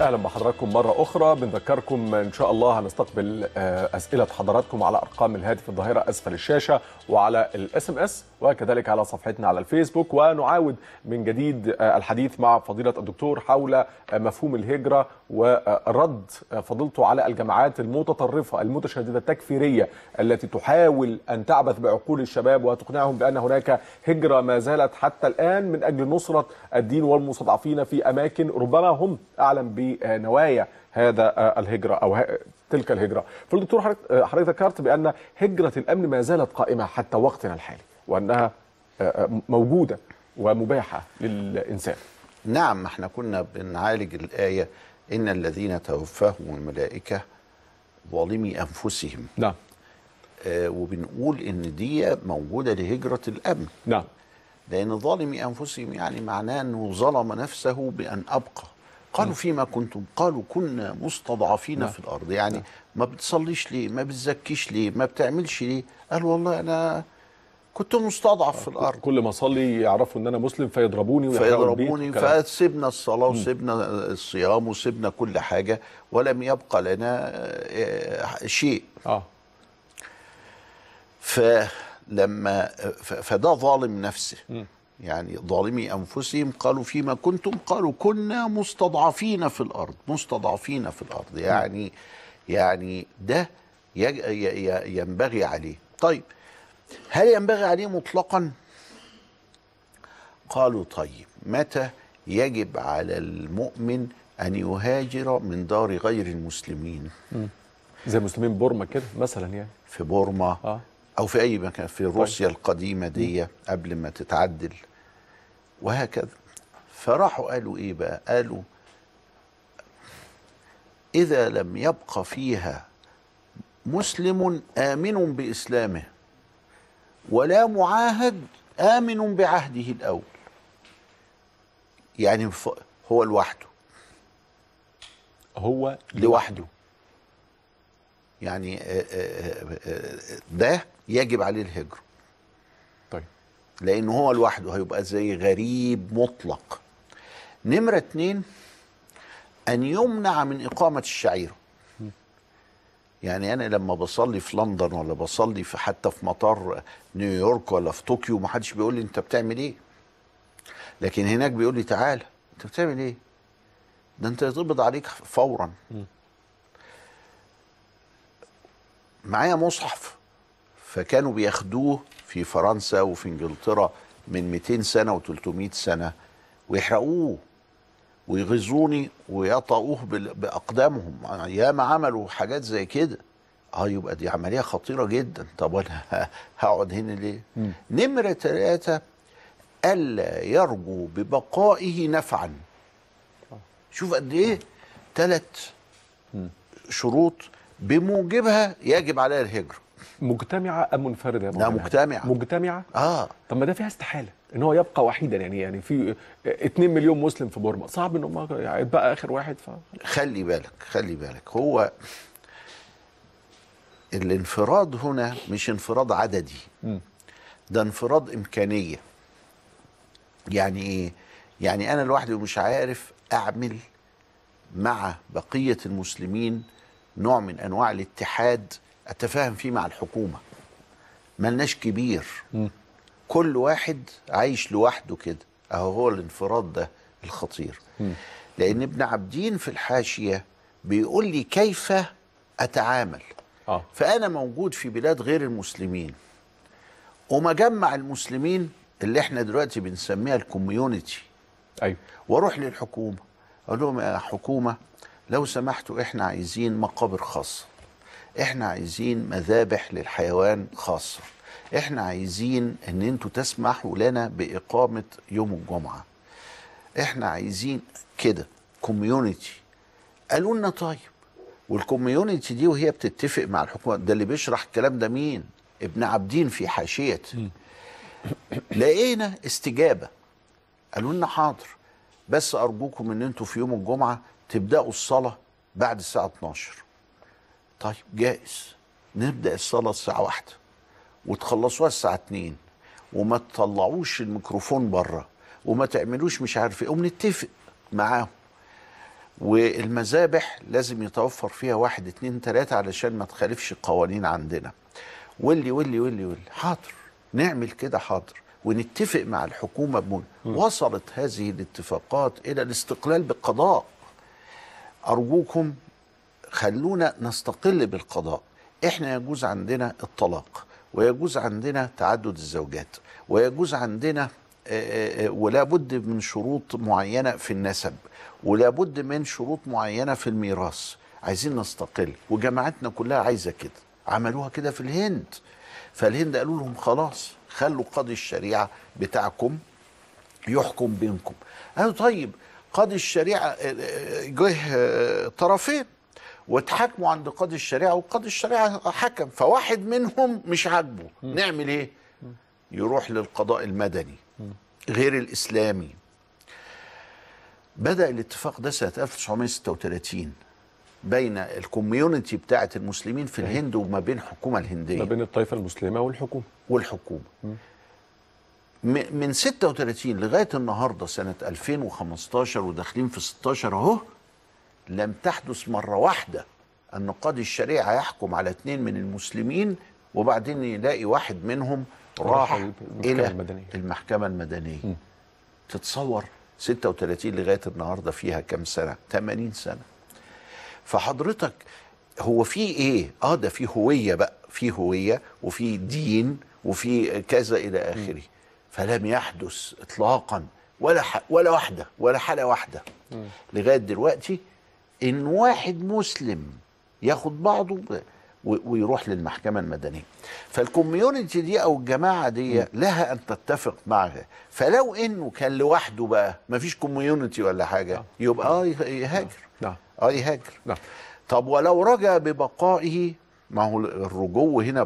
اهلا بحضراتكم مره اخرى بنذكركم ان شاء الله هنستقبل آه، اسئله حضراتكم على ارقام الهاتف الظاهره اسفل الشاشه وعلى الاس ام اس وكذلك على صفحتنا على الفيسبوك ونعاود من جديد آه، الحديث مع فضيله الدكتور حول آه، مفهوم الهجره ورد فضيلته على الجماعات المتطرفة المتشددة التكفيرية التي تحاول أن تعبث بعقول الشباب وتقنعهم بأن هناك هجرة ما زالت حتى الآن من أجل نصرة الدين والمستضعفين في أماكن ربما هم أعلم بنوايا هذا الهجرة أو تلك الهجرة فالدكتور حضرتك ذكرت بأن هجرة الأمن ما زالت قائمة حتى وقتنا الحالي وأنها آه، آه، موجودة ومباحة للإنسان نعم احنا كنا بنعالج الآية إن الذين توفاهم الملائكة ظالمي أنفسهم نعم آه وبنقول إن دي موجودة لهجرة الأمن نعم لأن ظالمي أنفسهم يعني معناه أنه ظلم نفسه بأن أبقى قالوا نعم. فيما كنتم قالوا كنا مستضعفين نعم. في الارض يعني نعم. ما بتصليش ليه ما بتزكيش ليه ما بتعملش ليه قال والله انا كنت مستضعف في الارض كل ما اصلي يعرفوا ان انا مسلم فيضربوني فيضربوني فسيبنا الصلاه وسيبنا الصيام وسيبنا كل حاجه ولم يبقى لنا آه، شيء اه فلما فده ظالم نفسه يعني ظالمي انفسهم قالوا فيما كنتم قالوا كنا مستضعفين في الارض مستضعفين في الارض يعني يعني ده ينبغي عليه طيب هل ينبغي عليه مطلقا قالوا طيب متى يجب على المؤمن ان يهاجر من دار غير المسلمين مم. زي مسلمين بورما كده مثلا يعني في بورما آه. او في اي مكان في طيب. روسيا طيب. القديمه دي قبل ما تتعدل وهكذا فراحوا قالوا ايه بقى قالوا اذا لم يبقى فيها مسلم امن باسلامه ولا معاهد آمن بعهده الأول يعني هو لوحده هو لوحده يعني آه، آه، آه، ده يجب عليه الهجرة طيب لأنه هو لوحده هيبقى زي غريب مطلق نمرة اتنين أن يمنع من إقامة الشعيرة يعني انا لما بصلي في لندن ولا بصلي في حتى في مطار نيويورك ولا في طوكيو ما حدش بيقول لي انت بتعمل ايه لكن هناك بيقول لي تعالى انت بتعمل ايه ده انت يتقبض عليك فورا معايا مصحف فكانوا بياخدوه في فرنسا وفي انجلترا من 200 سنه و300 سنه ويحرقوه ويغزوني ويطأوه باقدامهم ياما عملوا حاجات زي كده اه يبقى دي عمليه خطيره جدا طب انا هقعد هنا ليه؟ م. نمره ثلاثه الا يرجو ببقائه نفعا شوف قد ايه ثلاث شروط بموجبها يجب عليها الهجره مجتمعه ام منفرده يا لا مجتمعه مجتمعه اه طب ما ده فيها استحاله ان هو يبقى وحيدا يعني يعني في 2 مليون مسلم في بورما صعب ان هم يبقى اخر واحد ف... خلي بالك خلي بالك هو الانفراد هنا مش انفراد عددي ده انفراد امكانيه يعني ايه يعني انا لوحدي مش عارف اعمل مع بقيه المسلمين نوع من انواع الاتحاد اتفاهم فيه مع الحكومه ملناش كبير م. كل واحد عايش لوحده كده اهو هو الانفراد ده الخطير لان ابن عبدين في الحاشيه بيقول لي كيف اتعامل آه. فانا موجود في بلاد غير المسلمين ومجمع المسلمين اللي احنا دلوقتي بنسميها الكوميونتي ايوه واروح للحكومه اقول لهم يا حكومه لو سمحتوا احنا عايزين مقابر خاصه احنا عايزين مذابح للحيوان خاصه احنا عايزين ان انتوا تسمحوا لنا باقامه يوم الجمعه احنا عايزين كده كوميونتي قالوا لنا طيب والكوميونتي دي وهي بتتفق مع الحكومه ده اللي بيشرح الكلام ده مين ابن عابدين في حاشيته لقينا استجابه قالوا لنا حاضر بس ارجوكم ان انتوا في يوم الجمعه تبداوا الصلاه بعد الساعه 12 طيب جائز نبدا الصلاه الساعه 1 وتخلصوها الساعه 2 وما تطلعوش الميكروفون بره وما تعملوش مش عارف ايه وبنتفق معاهم والمذابح لازم يتوفر فيها واحد اتنين تلاته علشان ما تخالفش القوانين عندنا واللي واللي واللي واللي حاضر نعمل كده حاضر ونتفق مع الحكومه بمون وصلت هذه الاتفاقات الى الاستقلال بالقضاء ارجوكم خلونا نستقل بالقضاء احنا يجوز عندنا الطلاق ويجوز عندنا تعدد الزوجات ويجوز عندنا آه، آه، آه، ولا بد من شروط معينة في النسب ولا بد من شروط معينة في الميراث عايزين نستقل وجماعتنا كلها عايزة كده عملوها كده في الهند فالهند قالوا لهم خلاص خلوا قاضي الشريعة بتاعكم يحكم بينكم قالوا طيب قاضي الشريعة جه طرفين وتحاكموا عند قاضي الشريعه وقاضي الشريعه حكم فواحد منهم مش عاجبه نعمل ايه؟ يروح للقضاء المدني غير الاسلامي بدا الاتفاق ده سنه 1936 بين الكوميونتي بتاعه المسلمين في أيوه. الهند وما بين الحكومه الهنديه ما بين الطائفه المسلمه والحكومه والحكومه من 36 لغايه النهارده سنه 2015 وداخلين في 16 اهو لم تحدث مرة واحدة أن قاضي الشريعة يحكم على اثنين من المسلمين وبعدين يلاقي واحد منهم راح المحكمة إلى المدنية. المحكمة المدنية م. تتصور 36 لغاية النهاردة فيها كم سنة 80 سنة فحضرتك هو في ايه اه ده في هويه بقى في هويه وفي دين وفي كذا الى اخره فلم يحدث اطلاقا ولا ولا واحده ولا حاله واحده لغايه دلوقتي ان واحد مسلم ياخد بعضه ويروح للمحكمه المدنيه فالكوميونتي دي او الجماعه دي لها ان تتفق معها فلو انه كان لوحده بقى مفيش كوميونتي ولا حاجه نعم. يبقى اه يهاجر نعم. نعم. اه يهاجر طب ولو رجع ببقائه ما هو الرجوع هنا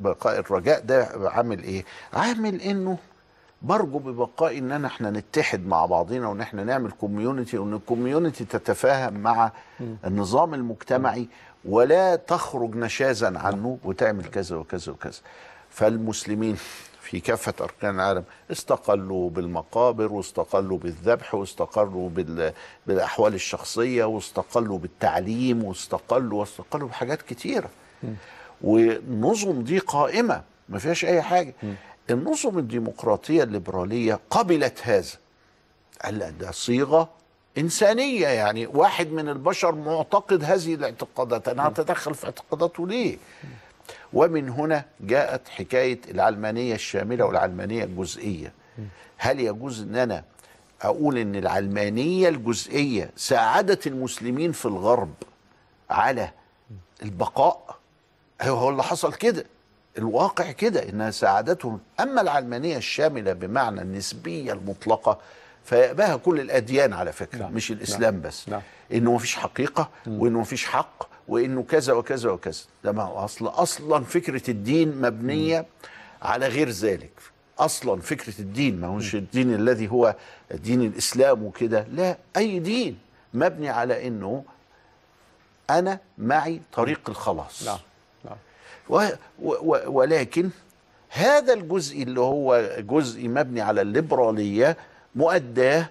بقاء الرجاء ده عامل ايه عامل انه برجو ببقائي ان احنا نتحد مع بعضينا وان احنا نعمل كوميونتي وان الكوميونتي تتفاهم مع النظام المجتمعي ولا تخرج نشازا عنه وتعمل كذا وكذا وكذا فالمسلمين في كافة أركان العالم استقلوا بالمقابر واستقلوا بالذبح واستقلوا بالأحوال الشخصية واستقلوا بالتعليم واستقلوا واستقلوا بحاجات كتيرة ونظم دي قائمة ما فيهاش أي حاجة النظم الديمقراطية الليبرالية قبلت هذا قال ده صيغة إنسانية يعني واحد من البشر معتقد هذه الاعتقادات أنا هتدخل في اعتقاداته ليه ومن هنا جاءت حكاية العلمانية الشاملة والعلمانية الجزئية هل يجوز أن أنا أقول أن العلمانية الجزئية ساعدت المسلمين في الغرب على البقاء هو اللي حصل كده الواقع كده إنها ساعدتهم أما العلمانية الشاملة بمعنى النسبية المطلقة فيأباها كل الأديان على فكرة نعم. مش الإسلام لا نعم، بس نعم. إنه مفيش حقيقة وإنه مفيش حق وإنه كذا وكذا وكذا ده ما هو أصلا أصلا فكرة الدين مبنية م. على غير ذلك اصلا فكره الدين ما هوش الدين الذي هو دين الاسلام وكده لا اي دين مبني على انه انا معي طريق الخلاص لا. نعم. ولكن هذا الجزء اللي هو جزء مبني على الليبرالية مؤداه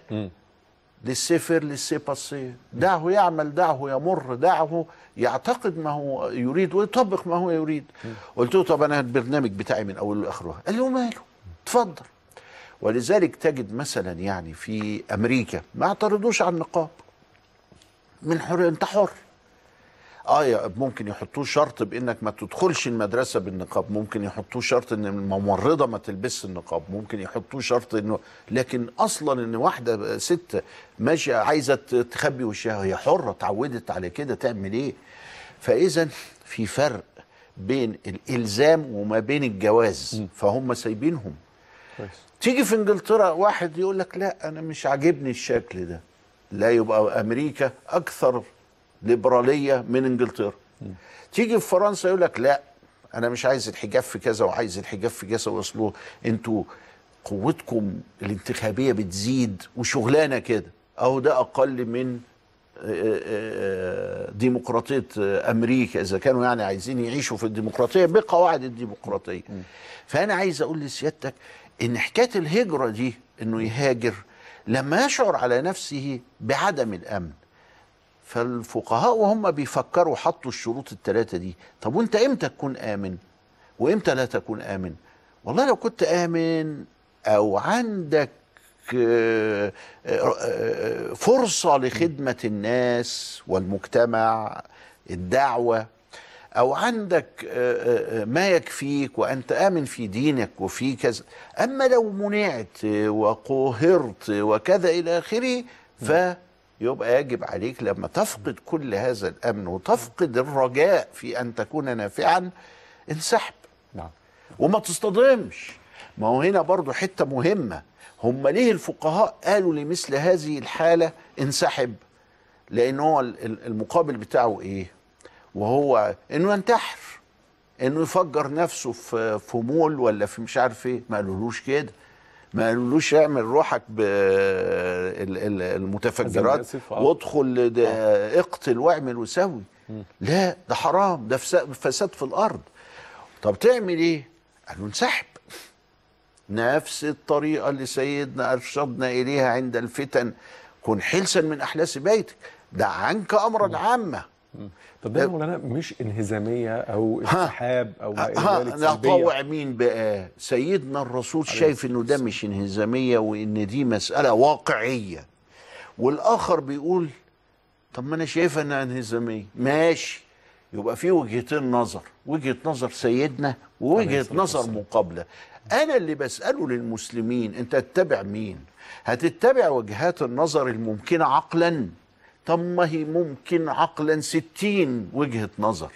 للسفر للسيباسي دعه يعمل دعه يمر دعه يعتقد ما هو يريد ويطبق ما هو يريد قلت له طب انا البرنامج بتاعي من اوله لاخره قال لي ماله اتفضل ولذلك تجد مثلا يعني في امريكا ما اعترضوش على النقاب من حر انت حر اه ممكن يحطوه شرط بانك ما تدخلش المدرسه بالنقاب ممكن يحطوه شرط ان الممرضه ما تلبسش النقاب ممكن يحطوه شرط انه لكن اصلا ان واحده ست ماشيه عايزه تخبي وشها هي حره اتعودت على كده تعمل ايه فاذا في فرق بين الالزام وما بين الجواز فهم سايبينهم كويس. تيجي في انجلترا واحد يقول لك لا انا مش عاجبني الشكل ده لا يبقى امريكا اكثر ليبراليه من انجلترا تيجي في فرنسا يقول لك لا انا مش عايز الحجاب في كذا وعايز الحجاب في كذا واصله انتوا قوتكم الانتخابيه بتزيد وشغلانه كده اهو ده اقل من آه، آه، آه، ديمقراطيه امريكا اذا كانوا يعني عايزين يعيشوا في الديمقراطيه بقواعد الديمقراطيه فانا عايز اقول لسيادتك ان حكايه الهجره دي انه يهاجر لما يشعر على نفسه بعدم الامن فالفقهاء وهم بيفكروا حطوا الشروط الثلاثة دي طب وانت امتى تكون آمن وامتى لا تكون آمن والله لو كنت آمن أو عندك آه، آه، آه، فرصة لخدمة الناس والمجتمع الدعوة أو عندك ما يكفيك وأنت آمن في دينك وفي كذا أما لو منعت وقهرت وكذا إلى آخره نعم. ف يبقى يجب عليك لما تفقد كل هذا الامن وتفقد الرجاء في ان تكون نافعا انسحب نعم. وما تصطدمش ما هو هنا برضو حته مهمه هم ليه الفقهاء قالوا لمثل هذه الحاله انسحب لان هو المقابل بتاعه ايه وهو انه ينتحر انه يفجر نفسه في في مول ولا في مش عارف ايه ما قالولوش كده ما قالولوش اعمل روحك بالمتفجرات وادخل آه. اقتل واعمل وسوي لا ده حرام ده فساد في الارض طب تعمل ايه قالوا انسحب نفس الطريقه اللي سيدنا ارشدنا اليها عند الفتن كن حلسا من احلاس بيتك دع عنك امر العامه طب ده آه. مولانا مش انهزاميه او انسحاب او ما الى ذلك مين بقى؟ سيدنا الرسول شايف انه ده مش انهزاميه وان دي مساله واقعيه والاخر بيقول طب ما انا شايفها انها انهزاميه ماشي يبقى في وجهتين نظر وجهه نظر سيدنا ووجهه نظر مقابله انا اللي بساله للمسلمين انت تتبع مين هتتبع وجهات النظر الممكنه عقلا طب ما هي ممكن عقلا ستين وجهة نظر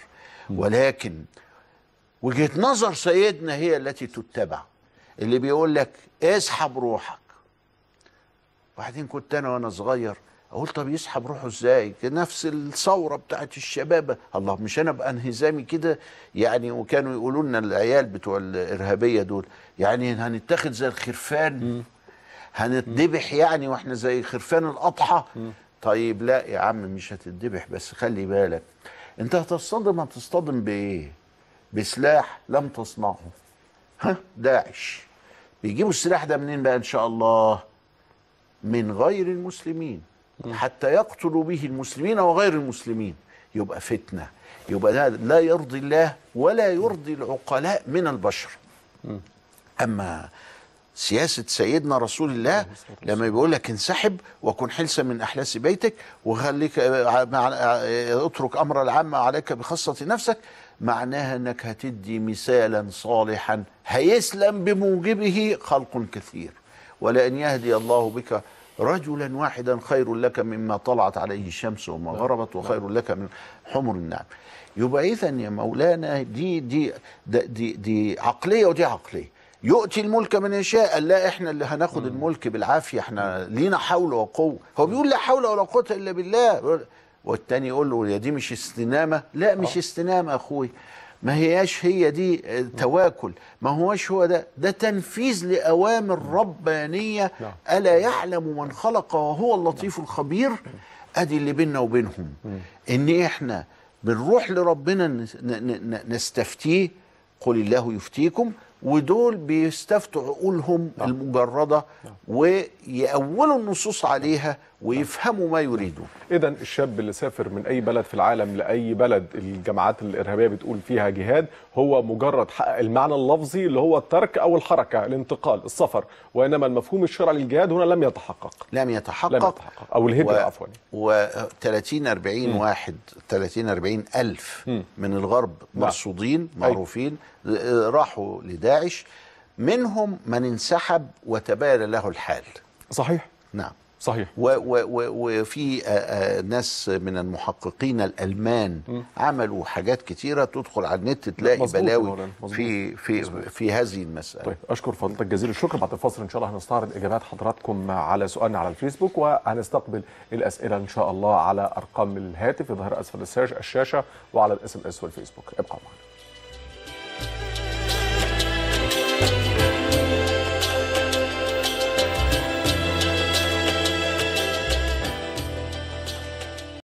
ولكن وجهة نظر سيدنا هي التي تتبع اللي بيقول لك اسحب روحك وبعدين كنت انا وانا صغير اقول طب يسحب روحه ازاي نفس الثوره بتاعت الشباب الله مش انا ابقى انهزامي كده يعني وكانوا يقولوا لنا العيال بتوع الارهابيه دول يعني هنتاخد زي الخرفان هنتذبح يعني واحنا زي خرفان الاضحى طيب لا يا عم مش هتتذبح بس خلي بالك انت هتصطدم هتصطدم بايه بسلاح لم تصنعه ها داعش بيجيبوا السلاح ده منين بقى ان شاء الله من غير المسلمين حتى يقتلوا به المسلمين وغير المسلمين يبقى فتنه يبقى ده لا يرضي الله ولا يرضي العقلاء من البشر اما سياسة سيدنا رسول الله لما بيقول لك انسحب وكن حلسا من أحلاس بيتك وخليك آه، آه، اترك أمر العامة عليك بخاصة نفسك معناها أنك هتدي مثالا صالحا هيسلم بموجبه خلق كثير ولأن يهدي الله بك رجلا واحدا خير لك مما طلعت عليه الشمس وما غربت وخير لك من حمر النعم يبقى إذا يا مولانا دي, دي دي دي عقلية ودي عقلية يؤتي الملك من يشاء لا احنا اللي هناخد الملك بالعافيه احنا لينا حول وقوه هو بيقول لا حول ولا قوه الا بالله والتاني يقول له يا دي مش استنامه لا مش آه. استنامه اخوي ما هياش هي دي آه، تواكل ما هوش هو ده ده تنفيذ لأوامر ربانية نعم. ألا يعلم من خلق وهو اللطيف نعم. الخبير أدي اللي بيننا وبينهم إن إحنا بنروح لربنا نستفتيه قل الله يفتيكم ودول بيستفتوا عقولهم نعم. المجرده نعم. ويأولوا النصوص عليها ويفهموا ما يريدوا اذا الشاب اللي سافر من اي بلد في العالم لاي بلد الجماعات الارهابيه بتقول فيها جهاد هو مجرد حقق المعنى اللفظي اللي هو الترك او الحركه الانتقال السفر وانما المفهوم الشرعي للجهاد هنا لم يتحقق لم يتحقق, لم يتحقق. او الهجره و... عفوا و 30 40 واحد 30 40 الف م. من الغرب نعم. مرصودين معروفين راحوا لداعش منهم من انسحب وتبين له الحال صحيح نعم صحيح وفي آه، آه، ناس من المحققين الالمان م. عملوا حاجات كتيره تدخل على النت تلاقي بلاوي في في مزبوط. في هذه المساله طيب اشكر فضلك جزيل الشكر بعد الفاصل ان شاء الله هنستعرض اجابات حضراتكم على سؤالنا على الفيسبوك وهنستقبل الاسئله ان شاء الله على ارقام الهاتف يظهر اسفل الشاشه وعلى الاس ام اس والفيسبوك ابقوا معنا